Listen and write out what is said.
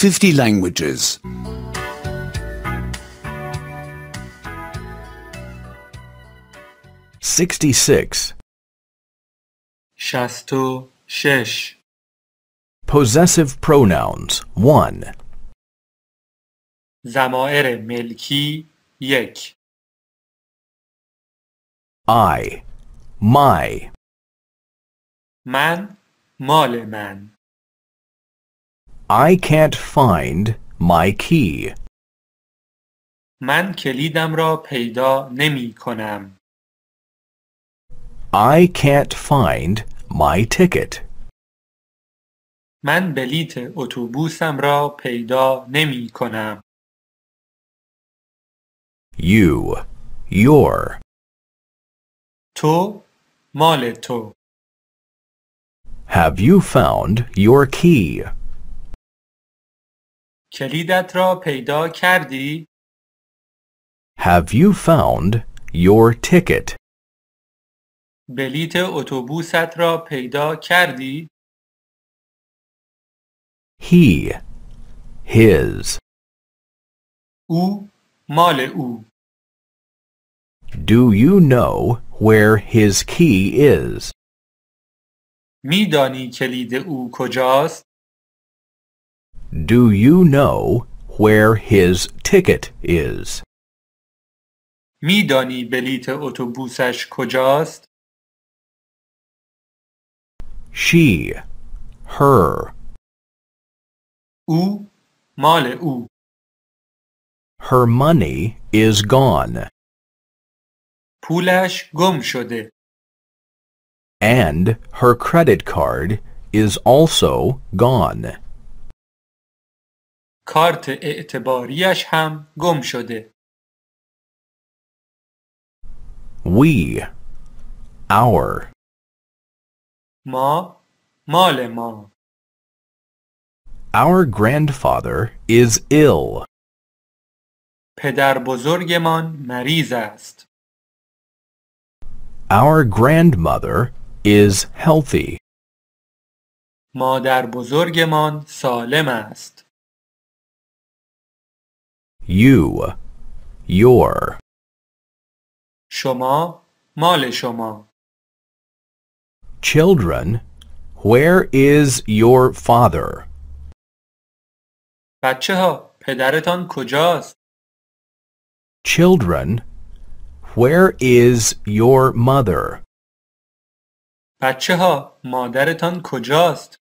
50 languages. Sixty-six. Shasto shesh. Possessive pronouns. One. زمائر ملکی یک. I. My. من. مال من. I can't find my key. من کلیدم را پیدا نمی کنم. I can't find my ticket. من بلیت اتوبوسم را پیدا نمی کنم. You your تو مال تو Have you found your key? کلیدت را پیدا کردی؟ Have you found your ticket? بلیت اتوبوست را پیدا کردی؟ He his او مال او Do you know where his key is? میدانی کلید او کجاست؟ Do you know where his ticket is? میدانی بلیت اتوبوسش کجاست؟ She her او مال او Her money is gone. پولش گم شده. And her credit card is also gone. کارت اعتباریش هم گم شده. We our ما مال ما Our grandfather is ill. پدر بزرگمان مریض است. Our grandmother is healthy. مادر بزرگمان سالم است. You. Your. شما. مال شما. Children, where is your father? بچه ها, پدرتان کجاست؟ Children, where is your mother? بچه ها, مادرتان کجاست؟